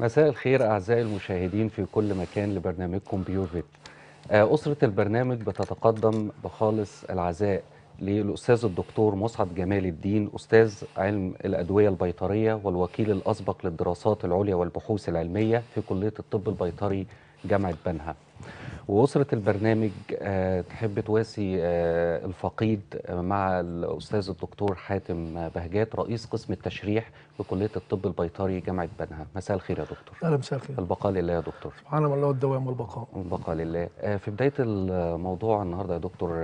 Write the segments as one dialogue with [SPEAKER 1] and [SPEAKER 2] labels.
[SPEAKER 1] مساء الخير أعزائي المشاهدين في كل مكان لبرنامجكم بيور آه، أسرة البرنامج بتتقدم بخالص العزاء للأستاذ الدكتور مصعد جمال الدين أستاذ علم الأدوية البيطرية والوكيل الأسبق للدراسات العليا والبحوث العلمية في كلية الطب البيطري جامعة بنها وأسرة البرنامج آه، تحب تواسي آه، الفقيد آه، مع الأستاذ الدكتور حاتم بهجات رئيس قسم التشريح بكلية الطب البيطري جامعة بنها مساء الخير يا دكتور أهلا مساء الخير البقاء لله يا دكتور
[SPEAKER 2] سبحان الله والدوام والبقاء
[SPEAKER 1] البقاء لله في بداية الموضوع النهاردة يا دكتور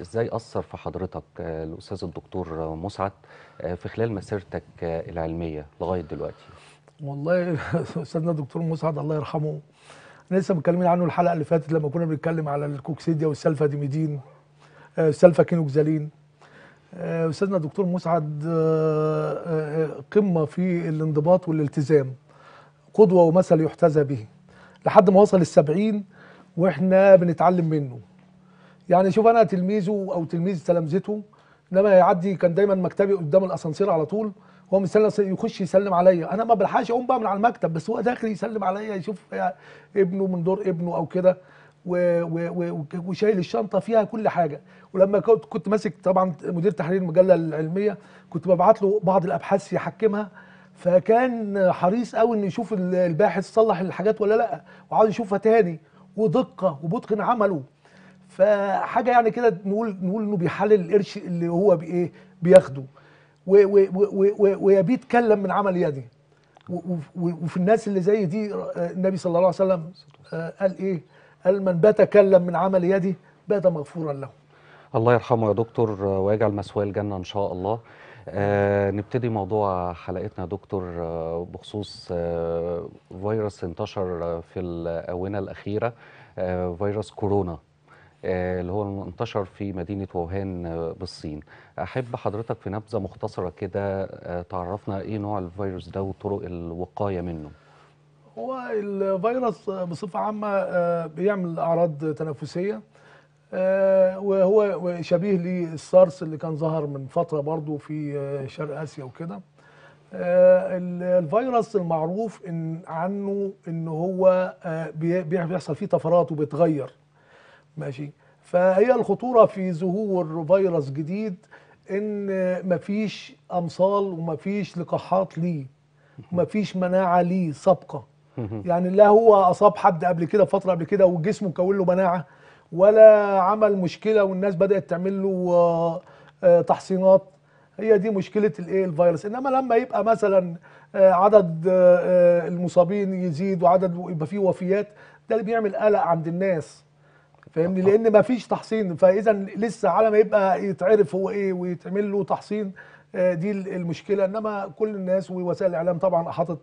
[SPEAKER 1] إزاي أثر في حضرتك الأستاذ الدكتور مسعد في خلال مسيرتك العلمية لغاية دلوقتي
[SPEAKER 2] والله أستاذنا الدكتور مسعد الله يرحمه احنا لسه متكلمين عنه الحلقه اللي فاتت لما كنا بنتكلم على الكوكسيديا والسلفا ديميدين آه، السلفا كينوكزالين آه، استاذنا دكتور مسعد آه، قمه في الانضباط والالتزام قدوه ومثل يحتذى به لحد ما وصل السبعين واحنا بنتعلم منه يعني شوف انا تلميذه او تلميذ تلامذته انما يعدي كان دايما مكتبي قدام الاسانسير على طول هو مستني يخش يسلم عليا انا ما بلحقش اقوم بقى من على المكتب بس هو داخل يسلم عليا يشوف ابنه من دور ابنه او كده وشايل الشنطه فيها كل حاجه ولما كنت ماسك طبعا مدير تحرير المجله العلميه كنت ببعت له بعض الابحاث يحكمها فكان حريص قوي انه يشوف الباحث صلح الحاجات ولا لا وعاوز يشوفها تاني ودقه وبتقن عمله فحاجه يعني كده نقول نقول انه بيحلل القرش اللي هو بايه بياخده ويبيت كلم من عمل يده وفي الناس اللي زي دي آه، النبي صلى الله عليه وسلم آه، قال ايه قال من بات كلم من عمل يده بات مغفورا له
[SPEAKER 1] الله يرحمه يا دكتور آه، ويجعل مثواه الجنه ان شاء الله آه نبتدي موضوع حلقتنا يا دكتور آه بخصوص آه فيروس انتشر في الاونه الاخيره آه فيروس كورونا آه، اللي هو انتشر في مدينة ووهان آه، بالصين أحب حضرتك في نبذة مختصرة كده آه، تعرفنا إيه نوع الفيروس ده وطرق الوقاية منه
[SPEAKER 2] هو الفيروس بصفة عامة بيعمل أعراض تنفسية وهو شبيه للسارس اللي كان ظهر من فترة برضو في شرق آسيا وكده الفيروس المعروف إن عنه إن هو بيحصل فيه طفرات وبيتغير ماشي فهي الخطوره في ظهور فيروس جديد ان مفيش امصال ومفيش لقاحات ليه ومفيش مناعه ليه سابقه يعني لا هو اصاب حد قبل كده فتره قبل كده وجسمه كون له مناعه ولا عمل مشكله والناس بدات تعمل له آه، آه، تحصينات هي دي مشكله الايه الفيروس انما لما يبقى مثلا آه، عدد المصابين يزيد وعدد يبقى فيه وفيات ده اللي بيعمل قلق عند الناس فاهمني لان مفيش تحصين فاذا لسه على ما يبقى يتعرف هو ايه ويتعمل له تحصين آه، دي المشكله انما كل الناس ووسائل الاعلام طبعا احاطت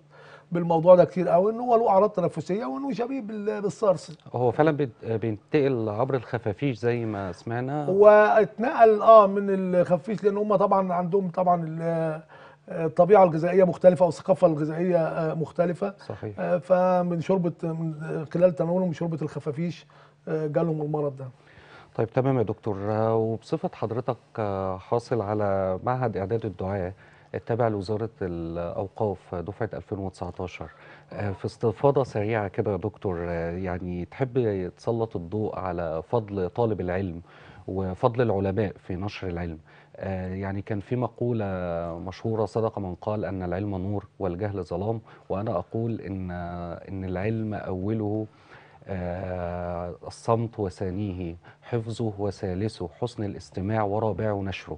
[SPEAKER 2] بالموضوع ده كتير قوي ان هو له اعراض تنفسيه وانه شبيه بالسارس
[SPEAKER 1] هو فعلا بينتقل عبر الخفافيش زي ما سمعنا هو
[SPEAKER 2] اتنقل اه من الخفافيش لان هم طبعا عندهم طبعا آه، الطبيعه الغذائيه مختلفه والثقافه الغذائيه آه، مختلفه صحيح فمن شوربه من خلال تناولهم شوربه الخفافيش جالهم المرض ده
[SPEAKER 1] طيب تمام يا دكتور وبصفة حضرتك آه، حاصل على معهد إعداد الدعاة التابع لوزارة الأوقاف دفعة 2019 آه، في استفاضة سريعة كده يا دكتور آه، يعني تحب تسلط الضوء على فضل طالب العلم وفضل العلماء في نشر العلم يعني كان في مقولة مشهورة صدق من قال أن العلم نور والجهل ظلام وأنا أقول إن, إن العلم أوله آه، الصمت وثانيه حفظه وثالثه حسن الاستماع ورابعه نشره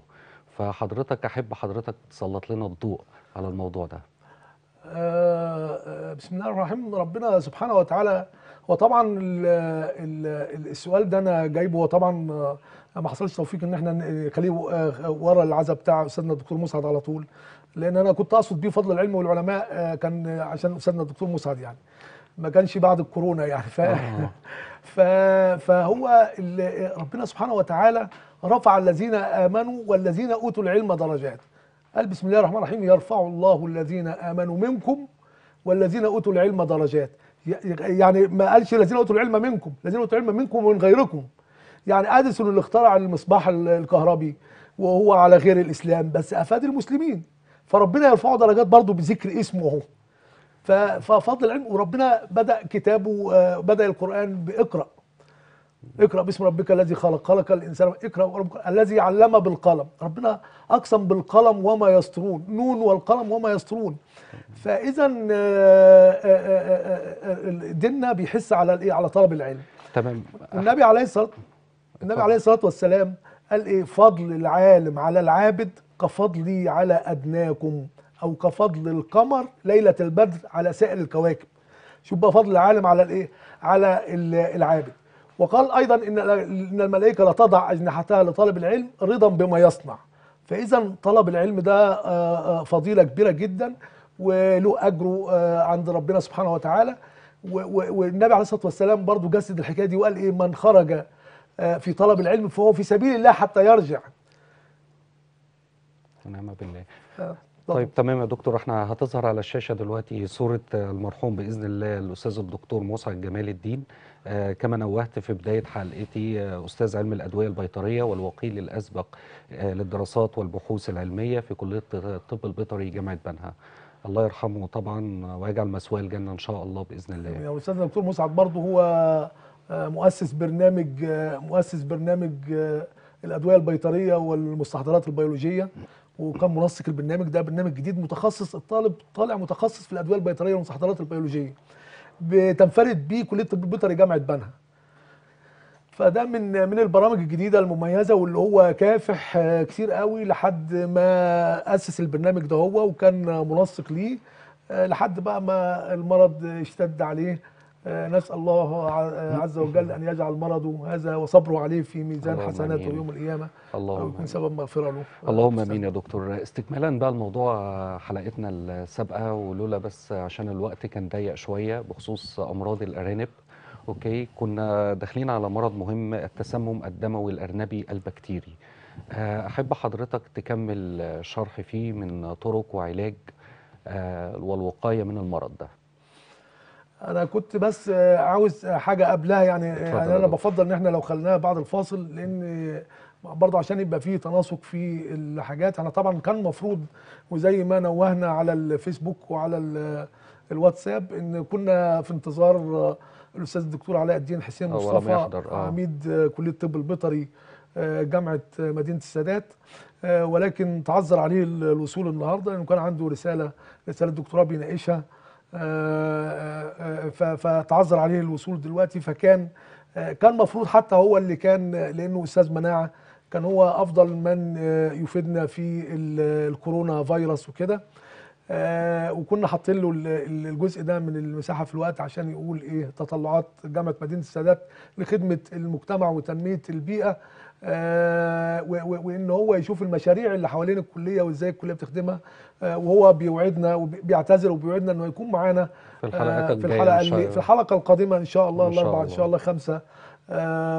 [SPEAKER 1] فحضرتك أحب حضرتك تسلط لنا الضوء على الموضوع ده
[SPEAKER 2] آه، آه، بسم الله الرحمن الرحيم ربنا سبحانه وتعالى هو طبعا الـ السؤال ده انا جايبه هو طبعا ما حصلش توفيق ان احنا نخليه ورا العزاء بتاع استاذنا الدكتور مسعد على طول لان انا كنت اقصد بيه فضل العلم والعلماء كان عشان استاذنا الدكتور مسعد يعني ما كانش بعد الكورونا يعني ف... آه. ف... فهو اللي ربنا سبحانه وتعالى رفع الذين امنوا والذين اوتوا العلم درجات قال بسم الله الرحمن الرحيم يرفع الله الذين امنوا منكم والذين اوتوا العلم درجات يعني ما قالش الذين اوتوا العلم منكم الذين اوتوا العلم منكم ومن غيركم يعني اديسون اللي اخترع المصباح الكهربي وهو على غير الاسلام بس افاد المسلمين فربنا يرفعه درجات برضه بذكر اسمه ففضل العلم وربنا بدا كتابه آه، بدا القران باقرا اقرا باسم ربك الذي خلق خلق الانسان اقرا الذي علم بالقلم ربنا اقسم بالقلم وما يسطرون نون والقلم وما يسطرون فاذا آه، آه، ديننا بيحس على الايه على طلب العلم تمام النبي عليه الصلاه النبي عليه الصلاه والسلام قال ايه فضل العالم على العابد كفضلي على ادناكم أو كفضل القمر ليلة البدر على سائر الكواكب شوف بقى فضل العالم على الايه على العابد وقال ايضا ان ان الملائكه لا تضع اجنحتها لطالب العلم رضا بما يصنع فاذا طلب العلم ده آه، آه، فضيله كبيره جدا وله اجره آه، عند ربنا سبحانه وتعالى والنبي عليه الصلاه والسلام برضه جسد الحكايه دي وقال ايه من خرج في طلب العلم فهو في سبيل الله حتى يرجع
[SPEAKER 1] ونعم بالله طيب تمام يا دكتور احنا هتظهر على الشاشه دلوقتي صوره المرحوم باذن الله الاستاذ الدكتور مسعد جمال الدين آه كما نوهت في بدايه حلقتي آه استاذ علم الادويه البيطريه والوكيل الاسبق آه للدراسات والبحوث العلميه في كليه الطب البيطري جامعه بنها. الله يرحمه طبعا آه، ويجعل مثواه الجنه ان شاء الله باذن الله.
[SPEAKER 2] يا استاذ الدكتور مسعد برضه هو آه، مؤسس برنامج آه، مؤسس برنامج الادويه البيطريه والمستحضرات البيولوجيه وكان منسق البرنامج ده برنامج جديد متخصص الطالب طالع متخصص في الادويه البيطريه والمستحضرات البيولوجيه بتنفرد بيه كليه الطب البيطري جامعه بنها فده من من البرامج الجديده المميزه واللي هو كافح آه، كتير قوي لحد ما اسس البرنامج ده هو وكان منسق ليه آه، لحد بقى ما المرض اشتد عليه آه، نسأل الله آه، عز وجل أن يجعل مرضه هذا وصبره عليه في ميزان حسناته يوم القيامة اللهم يكون سبب مغفرة له اللهم أمين يا
[SPEAKER 1] دكتور استكمالا بقى الموضوع حلقتنا السابقة ولولا بس عشان الوقت كان ضيق شوية بخصوص أمراض الأرانب أوكي كنا داخلين على مرض مهم التسمم الدموي الأرنبي البكتيري آه، أحب حضرتك تكمل شرح فيه من طرق وعلاج والوقاية من المرض ده
[SPEAKER 2] انا كنت بس آه، عاوز حاجه قبلها يعني آه، يعني انا بفضل ان احنا لو خلناها بعد الفاصل لان برضه عشان يبقى فيه تناسق في الحاجات انا طبعا كان المفروض وزي ما نوهنا على الفيسبوك وعلى آه، الواتساب ان كنا في انتظار الاستاذ الدكتور علاء الدين حسين مصطفى عميد كليه الطب البيطري جامعه مدينه السادات ولكن تعذر عليه الوصول النهارده لانه كان عنده رساله رساله دكتوراه بيناقشها فتعذر عليه الوصول دلوقتي فكان كان مفروض حتى هو اللي كان لانه استاذ مناعه كان هو افضل من يفيدنا في الكورونا فيروس وكده آه، وكنا حاطين له الجزء ده من المساحه في الوقت عشان يقول ايه تطلعات جامعه مدينه السادات لخدمه المجتمع وتنميه البيئه آه، وان هو يشوف المشاريع اللي حوالين الكليه وازاي الكليه بتخدمها آه، وهو بيوعدنا وبيعتذر وبيوعدنا انه يكون معانا في الحلقه آه، في الحلقه في الحلقه القادمه ان شاء الله الاربعاء ان شاء الله 5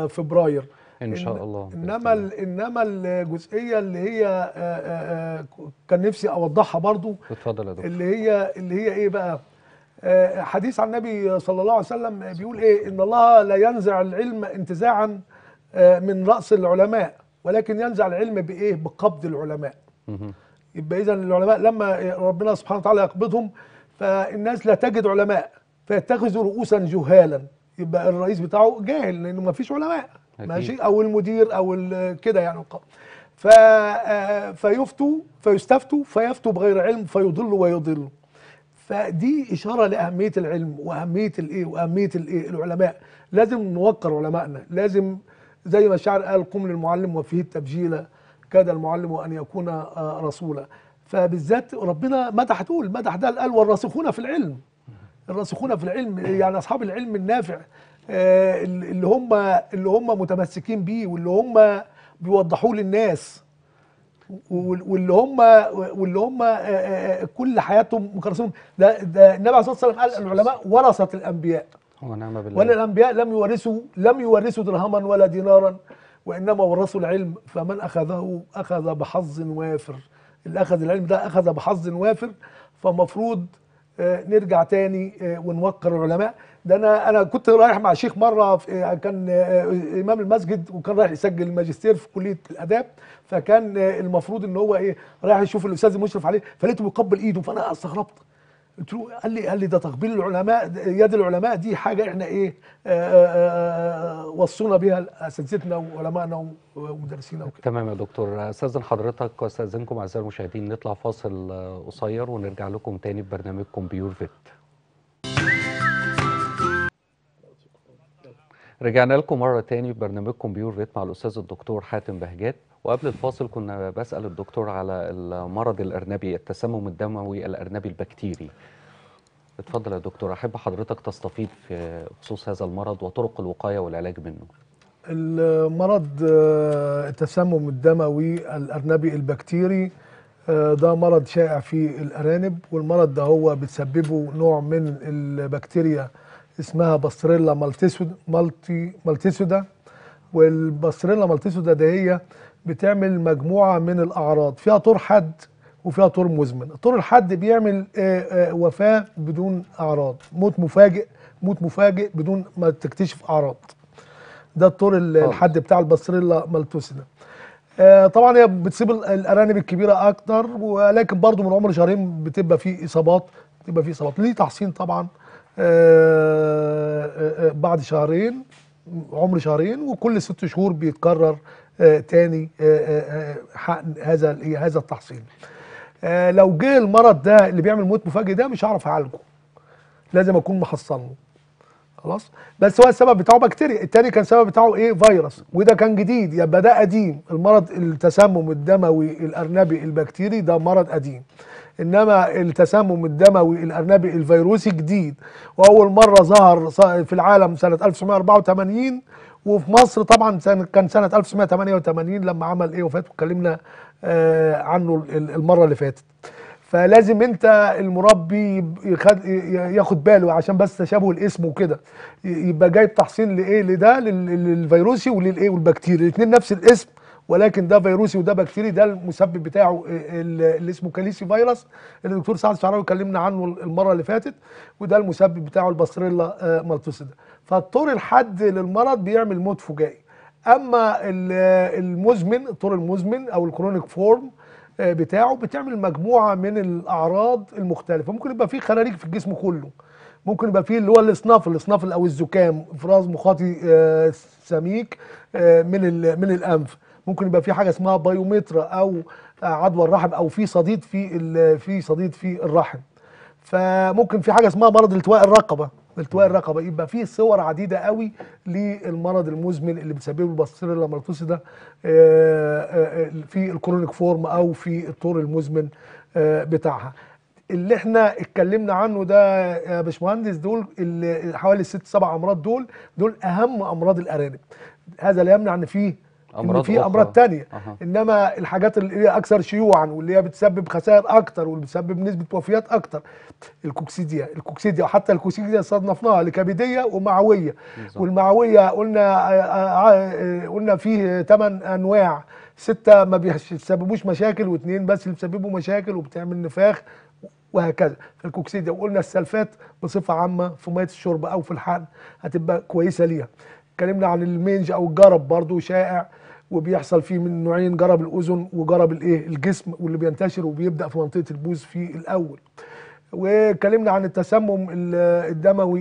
[SPEAKER 2] فبراير ان شاء الله انما انما الجزئيه اللي هي كان نفسي اوضحها برضو اتفضل يا دكتور اللي هي اللي هي ايه بقى حديث عن النبي صلى الله عليه وسلم بيقول ايه ان الله لا ينزع العلم انتزاعا آه، من رأس العلماء ولكن ينزع العلم بإيه بقبض العلماء يبقى إذا العلماء لما ربنا سبحانه وتعالى يقبضهم فالناس لا تجد علماء فيتخذوا رؤوسا جهالا يبقى الرئيس بتاعه جاهل لأنه ما فيش علماء ماشي أو المدير أو كده يعني ف... آه، فيفتوا فيستفتوا فيفتوا بغير علم فيضلوا ويضلوا فدي اشاره لاهميه العلم واهميه الايه واهميه الايه العلماء لازم نوقر علمائنا لازم زي ما الشاعر قال قم للمعلم وفيه التبجيل كاد المعلم أن يكون آه، رسولا فبالذات ربنا مدح دول مدح ده قال والراسخون في العلم الراسخون في العلم يعني أصحاب العلم النافع آه، اللي هم اللي هم متمسكين بيه واللي هم بيوضحوه للناس واللي هم واللي هم آه، كل حياتهم مكرسون ده, ده النبي عليه الصلاه والسلام قال العلماء ورثه الانبياء
[SPEAKER 1] ونعم بالله ولا
[SPEAKER 2] الانبياء لم يورثوا لم يورثوا درهما ولا دينارا وانما ورثوا العلم فمن اخذه اخذ بحظ وافر اللي اخذ العلم ده اخذ بحظ وافر فمفروض آه، نرجع تاني آه، ونوقر العلماء ده انا انا كنت رايح مع شيخ مره آه، كان امام المسجد وكان رايح يسجل ماجستير في كليه الاداب فكان المفروض ان هو ايه رايح يشوف الاستاذ المشرف عليه فلقيته بيقبل ايده فانا استغربت قلت له قال لي قال لي ده تقبيل العلماء يد العلماء دي حاجه احنا ايه آه، آه، آه، وصونا بيها اساتذتنا وعلمائنا ومدرسينا وكده
[SPEAKER 1] تمام يا دكتور استاذن حضرتك واستاذنكم اعزائي المشاهدين نطلع فاصل قصير ونرجع لكم تاني ببرنامجكم بيور فيت رجعنا لكم مرة تاني في برنامجكم بيور ريت مع الأستاذ الدكتور حاتم بهجات وقبل الفاصل كنا بسأل الدكتور على المرض الأرنبي التسمم الدموي الأرنبي البكتيري اتفضل يا دكتور أحب حضرتك تستفيد في خصوص هذا المرض وطرق الوقاية والعلاج منه
[SPEAKER 2] المرض آه، التسمم الدموي الأرنبي البكتيري آه، ده مرض شائع في الأرانب والمرض ده هو بتسببه نوع من البكتيريا اسمها باستريلا مالتيسودا مالتي مالتيسودا والباستريلا مالتيسودا ده هي بتعمل مجموعه من الاعراض فيها طور حاد وفيها طور مزمن الطور الحاد بيعمل آه، آه، وفاه بدون اعراض موت مفاجئ موت مفاجئ بدون ما تكتشف اعراض ده الطور الحد بتاع الباستريلا مالتوسيدا آه، طبعا هي بتصيب الارانب الكبيره اكتر ولكن برضو من عمر شهرين بتبقى في اصابات بتبقى في اصابات ليه تحصين طبعا آه، آه، آه، بعد شهرين عمر شهرين وكل ست شهور بيتكرر تاني حقن هذا هذا التحصيل لو جه المرض ده اللي بيعمل موت مفاجئ ده مش هعرف اعالجه لازم اكون محصنه خلاص بس هو السبب بتاعه بكتيريا التاني كان السبب بتاعه ايه فيروس وده كان جديد يبقى ده قديم المرض التسمم الدموي الارنبي البكتيري ده مرض قديم انما التسمم الدموي الارنبي الفيروسي جديد واول مره ظهر في العالم سنه 1984 وفي مصر طبعا كان سنه 1988 لما عمل ايه وفاته اتكلمنا آه، عنه المره اللي فاتت فلازم انت المربي ياخد باله عشان بس تشابه الاسم وكده يبقى جايب تحصين لايه لده للفيروسي وللايه والبكتيريا الاثنين نفس الاسم ولكن ده فيروسي وده بكتيري ده المسبب بتاعه آه، اللي اسمه كاليسي فيروس اللي الدكتور سعد الشعراوي اتكلمنا عنه المره اللي فاتت وده المسبب بتاعه الباستريلا ده آه، فالطور الحاد للمرض بيعمل موت فجائي اما المزمن الطور المزمن او الكرونيك فورم آه، بتاعه بتعمل مجموعه من الاعراض المختلفه ممكن يبقى فيه خلاريك في الجسم كله ممكن يبقى فيه اللي هو الاصناف الاصناف او الزكام افراز مخاطي سميك من من الانف ممكن يبقى في حاجه اسمها بايومتر او عضو الرحم او في صديد في في صديد في الرحم فممكن في حاجه اسمها مرض التواء الرقبه التواء الرقبه يبقى في صور عديده قوي للمرض المزمن اللي بتسببه الباستيريلا مالتوسي ده آه، آه، آه، في الكرونيك فورم او في الطور المزمن بتاعها اللي احنا اتكلمنا عنه ده يا باشمهندس دول حوالي الست سبع امراض دول دول اهم امراض الارانب هذا لا يمنع ان فيه امراض في امراض تانية أه. انما الحاجات اللي هي اكثر شيوعا واللي هي بتسبب خسائر اكتر واللي بتسبب نسبه وفيات اكتر الكوكسيديا الكوكسيديا وحتى الكوكسيديا صنفناها لكبديه ومعويه بالزبط. والمعويه قلنا آه، آه، آه، قلنا فيه ثمان انواع سته ما بيسببوش مشاكل واثنين بس اللي بيسببوا مشاكل وبتعمل نفاخ وهكذا الكوكسيديا وقلنا السلفات بصفه عامه في ميه الشرب او في الحقن هتبقى كويسه ليها اتكلمنا عن المنج او الجرب برضو شائع وبيحصل فيه من نوعين جرب الاذن وجرب الايه الجسم واللي بينتشر وبيبدا في منطقه البوز في الاول واتكلمنا عن التسمم الدموي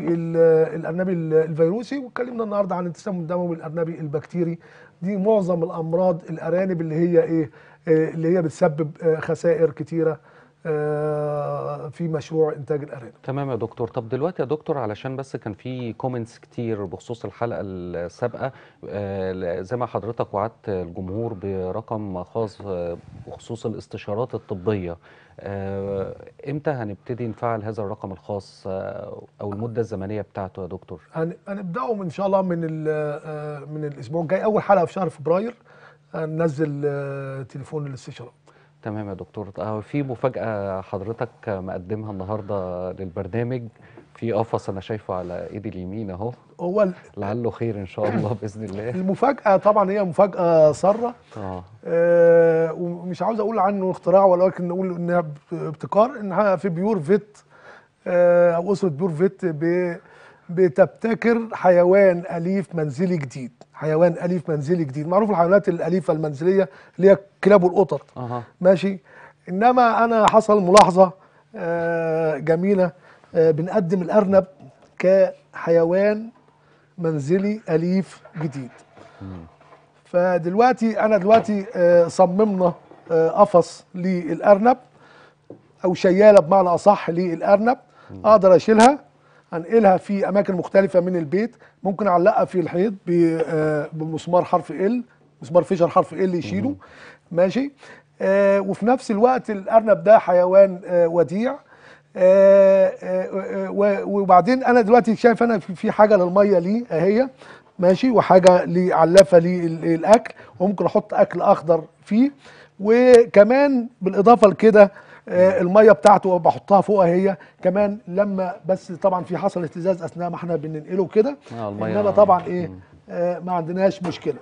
[SPEAKER 2] الارنبي الفيروسي واتكلمنا النهارده عن التسمم الدموي الارنبي البكتيري دي معظم الامراض الارانب اللي هي ايه, إيه؟ اللي هي بتسبب آه، خسائر كتيره آه، في مشروع انتاج الارانب
[SPEAKER 1] تمام يا دكتور طب دلوقتي يا دكتور علشان بس كان في كومنتس كتير بخصوص الحلقه السابقه آه، زي ما حضرتك وعدت الجمهور برقم خاص آه، بخصوص الاستشارات الطبيه امتى هنبتدي نفعل هذا الرقم الخاص او المده الزمنيه بتاعته يا دكتور
[SPEAKER 2] هنبداه ان شاء الله من من الاسبوع الجاي اول حلقه في شهر فبراير ننزل تليفون الاستشارات
[SPEAKER 1] تمام يا دكتور آه في مفاجأة حضرتك مقدمها النهاردة للبرنامج في قفص أنا شايفه على إيدي اليمين أهو هو لعله خير إن شاء الله
[SPEAKER 2] بإذن الله المفاجأة طبعا هي مفاجأة سارة آه. آه ومش عاوز أقول عنه اختراع ولكن نقول إنها ابتكار إنها في بيور فيت آه أو أسرة بيور فيت ب بتبتكر حيوان اليف منزلي جديد حيوان اليف منزلي جديد معروف الحيوانات الاليفه المنزليه اللي هي الكلاب والقطط أه. ماشي انما انا حصل ملاحظه آه جميله آه بنقدم الارنب كحيوان منزلي اليف جديد فدلوقتي انا دلوقتي آه صممنا آه، قفص للارنب او شياله بمعنى اصح للارنب اقدر اشيلها هنقلها في اماكن مختلفه من البيت ممكن اعلقها في الحيط آه، بمسمار حرف ال مسمار فيشر حرف ال يشيله ماشي آه وفي نفس الوقت الارنب ده حيوان آه وديع آه, آه،, آه، وبعدين انا دلوقتي شايف انا في حاجه للميه ليه اهي ماشي وحاجه علافه للاكل وممكن احط اكل اخضر فيه وكمان بالاضافه لكده آه، الميه بتاعته بحطها فوقها هي كمان لما بس طبعا في حصل اهتزاز اثناء ما احنا بننقله كده آه، انما طبعا ايه آه، ما عندناش مشكله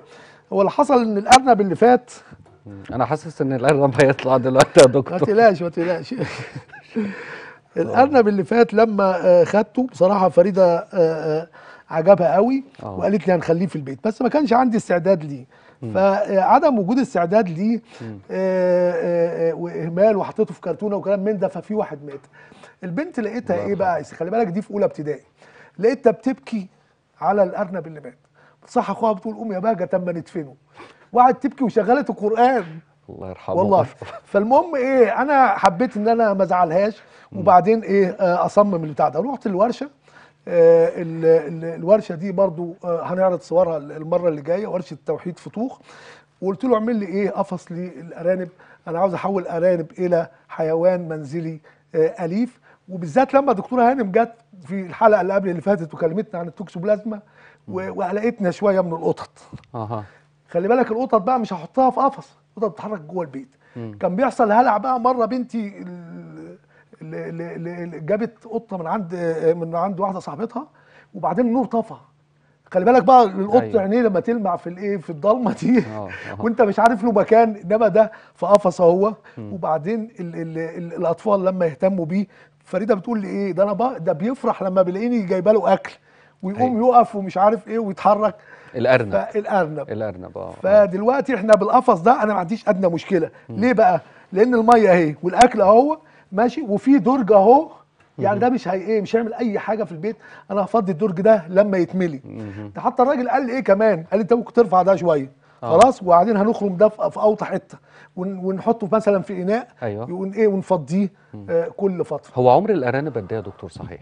[SPEAKER 2] هو اللي حصل ان الارنب اللي فات
[SPEAKER 1] انا حاسس ان الارنب هيطلع دلوقتي يا دكتور ما
[SPEAKER 2] تقلقش ما تقلقش الارنب اللي فات لما خدته بصراحه فريده عجبها قوي وقالت لي هنخليه في البيت بس ما كانش عندي استعداد ليه فعدم وجود استعداد ليه آه، آه، آه، واهمال وحطيته في كرتونه وكلام من ده ففي واحد مات البنت لقيتها ايه بقى خلي بالك دي في اولى ابتدائي لقيتها بتبكي على الارنب اللي مات صح اخوها بتقول قوم يا بهجه تم ندفنه وقعدت تبكي وشغلت القران
[SPEAKER 1] الله يرحمه والله
[SPEAKER 2] فالمهم ايه انا حبيت ان انا ما ازعلهاش وبعدين ايه اصمم البتاع ده رحت الورشه آه، الورشه دي برضو آه، هنعرض صورها المره اللي جايه ورشه توحيد فطوخ وقلت له اعمل لي ايه قفص للارانب انا عاوز احول ارانب الى حيوان منزلي آه، اليف وبالذات لما دكتوره هانم جت في الحلقه اللي قبل اللي فاتت وكلمتنا عن التوكسوبلازما وقلقتنا شويه من القطط اها خلي بالك القطط بقى مش هحطها في قفص القطط بتتحرك جوه البيت مم. كان بيحصل هلع بقى مره بنتي جابت قطه من عند من عند واحده صاحبتها وبعدين النور طفى خلي بالك بقى القط أيوة. عينيه لما تلمع في الايه في الضلمه دي أوه. أوه. وانت مش عارف له مكان انما ده في قفص اهو وبعدين الـ الـ الـ الاطفال لما يهتموا بيه فريده بتقول لي ايه ده انا بقى ده بيفرح لما بلاقيني جايبه له اكل ويقوم أيوة. يقف ومش عارف ايه ويتحرك الارنب الارنب الارنب اه فدلوقتي احنا بالقفص ده انا ما عنديش ادنى مشكله م. ليه بقى لان الميه اهي والاكل اهو ماشي وفي درج اهو يعني ده مش هي ايه مش هيعمل اي حاجه في البيت انا هفضي الدرج ده لما يتملي ده حتى الراجل قال ايه كمان قال إيه، انت ممكن ترفع ده شويه آه. خلاص وبعدين هنخرم ده في اوطى حته ونحطه مثلا في اناء أيوة. ون ايه ونفضيه آه كل فتره هو
[SPEAKER 1] عمر الارانب قد ايه يا دكتور صحيح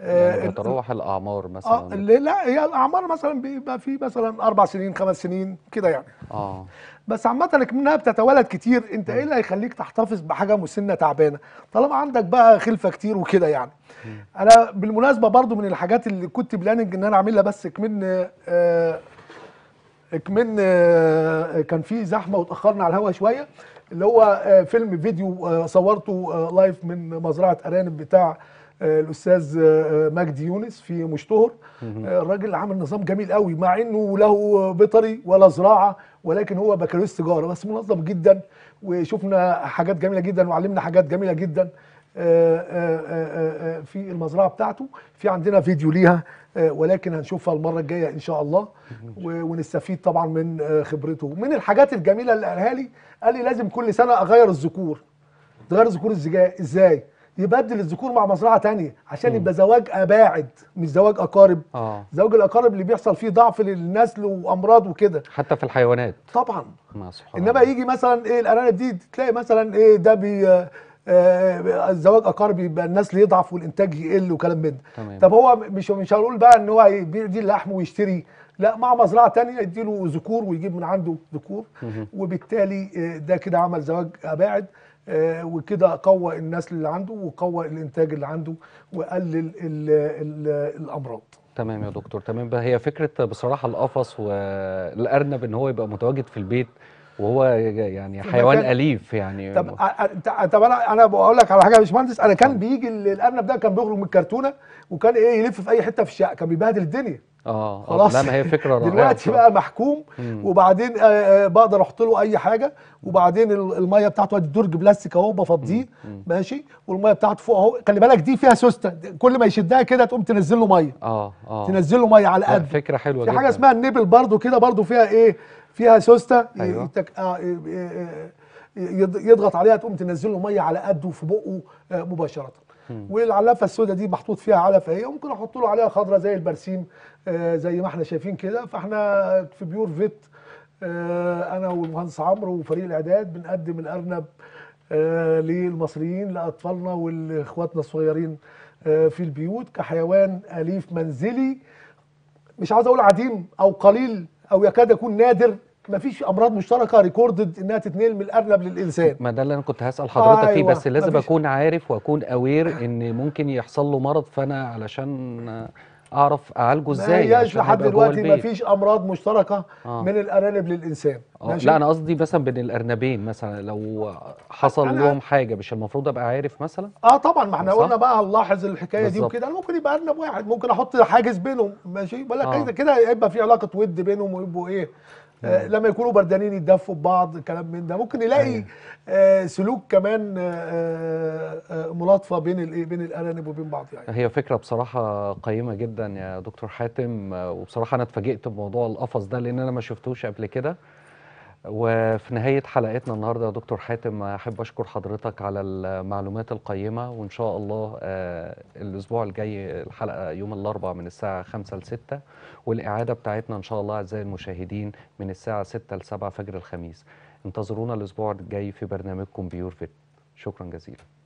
[SPEAKER 2] يعني آه،
[SPEAKER 1] الاعمار مثلا اه
[SPEAKER 2] لا هي الاعمار مثلا بيبقى في مثلا اربع سنين خمس سنين كده يعني اه بس عامه اكمنها بتتولد كتير انت ايه اللي هيخليك تحتفظ بحاجه مسنه تعبانه طالما عندك بقى خلفه كتير وكده يعني م. انا بالمناسبه برضو من الحاجات اللي كنت بلاننج ان انا اعملها بس كمن آه كمن آه كان في زحمه وتاخرنا على الهوا شويه اللي هو آه فيلم فيديو آه صورته آه لايف من مزرعه ارانب بتاع آه الاستاذ آه، آه، مجدي يونس في مشتهر آه، الراجل عامل نظام جميل قوي مع انه له بيطري ولا زراعه ولكن هو بكالوريوس تجاره بس منظم جدا وشفنا حاجات جميله جدا وعلمنا حاجات جميله جدا في المزرعه بتاعته في عندنا فيديو ليها ولكن هنشوفها المره الجايه ان شاء الله ونستفيد طبعا من خبرته من الحاجات الجميله اللي قالها لي قال لي لازم كل سنه اغير الذكور تغير ذكور ازاي يبدل الذكور مع مزرعه تانية عشان يبقى زواج اباعد مش زواج اقارب آه. زواج الاقارب اللي بيحصل فيه ضعف للنسل وامراض وكده حتى في الحيوانات طبعا انما يجي مثلا ايه الارانب دي تلاقي مثلا ايه ده بي الزواج آه، آه، اقارب يبقى النسل يضعف والانتاج يقل وكلام من ده طب هو مش مش هنقول بقى ان هو يبيع دي اللحم ويشتري لا مع مزرعه تانية يديله ذكور ويجيب من عنده ذكور وبالتالي آه، ده كده عمل زواج اباعد آه، وكده قوى النسل اللي عنده وقوى الانتاج اللي عنده وقلل الـ الـ الامراض
[SPEAKER 1] تمام يا دكتور تمام بقى هي فكره بصراحه القفص والارنب ان هو يبقى متواجد في البيت وهو يعني حيوان اليف يعني طب
[SPEAKER 2] طب انا انا بقول لك على حاجه يا باشمهندس انا كان بيجي الارنب ده كان بيخرج من الكرتونه وكان ايه يلف في اي حته في الشقه كان بيبهدل الدنيا
[SPEAKER 1] آه،, اه خلاص لا ما هي فكره رائعه دلوقتي بقى
[SPEAKER 2] محكوم مم. وبعدين آه، آه، بقدر احط له اي حاجه وبعدين الميه بتاعته ادي درج بلاستيك اهو بفضيه ماشي والميه بتاعته فوق اهو خلي بالك دي فيها سوسته كل ما يشدها كده تقوم تنزل له ميه
[SPEAKER 1] اه اه تنزل
[SPEAKER 2] له ميه على قد فكره حلوه في حاجه جدا. اسمها النبل برضو كده برضو فيها ايه فيها سوسته أيوة. يتك... آه... يضغط عليها تقوم تنزل له ميه على قده في بقه مباشره والعلافه السوداء دي محطوط فيها علفه هي ممكن احط له عليها خضره زي البرسيم آه، زي ما احنا شايفين كده فاحنا في بيور فيت آه، انا والمهندس عمرو وفريق الاعداد بنقدم الارنب آه، للمصريين لاطفالنا ولاخواتنا الصغيرين في البيوت كحيوان اليف منزلي مش عايز اقول عديم او قليل او يكاد يكون نادر ما فيش امراض مشتركه ريكوردد انها تتنقل من الارنب للانسان
[SPEAKER 1] ما ده اللي انا كنت هسال حضرتك آه فيه أيوة، بس لازم اكون عارف واكون اوير ان ممكن يحصل له مرض فانا علشان اعرف اعالجه ازاي ما هياش لحد دلوقتي ما فيش
[SPEAKER 2] امراض مشتركه آه. من الارانب للانسان آه. لا انا
[SPEAKER 1] قصدي مثلا بين الارنبين مثلا لو حصل لهم حاجه مش المفروض ابقى عارف مثلا
[SPEAKER 2] اه طبعا ما احنا آه، قلنا بقى هنلاحظ الحكايه بالزبط. دي وكده ممكن يبقى ارنب واحد ممكن احط حاجز بينهم ماشي لك آه. كده هيبقى في علاقه ود بينهم ويبقوا ايه آه، آه. لما يكونوا بردانين يتدفوا ببعض كلام من ده ممكن نلاقي أيه. سلوك كمان ملاطفه بين الايه بين الارانب وبين بعض
[SPEAKER 1] يعني هي فكره بصراحه قيمه جدا يا دكتور حاتم وبصراحه انا اتفاجئت بموضوع القفص ده لان انا ما شفتوش قبل كده وفي نهاية حلقتنا النهاردة يا دكتور حاتم أحب أشكر حضرتك على المعلومات القيمة وإن شاء الله آه، الأسبوع الجاي الحلقة يوم الأربع من الساعة 5 ل 6 والإعادة بتاعتنا إن شاء الله أعزائي المشاهدين من الساعة 6 ل 7 فجر الخميس انتظرونا الأسبوع الجاي في برنامجكم بيور فيت شكرا جزيلا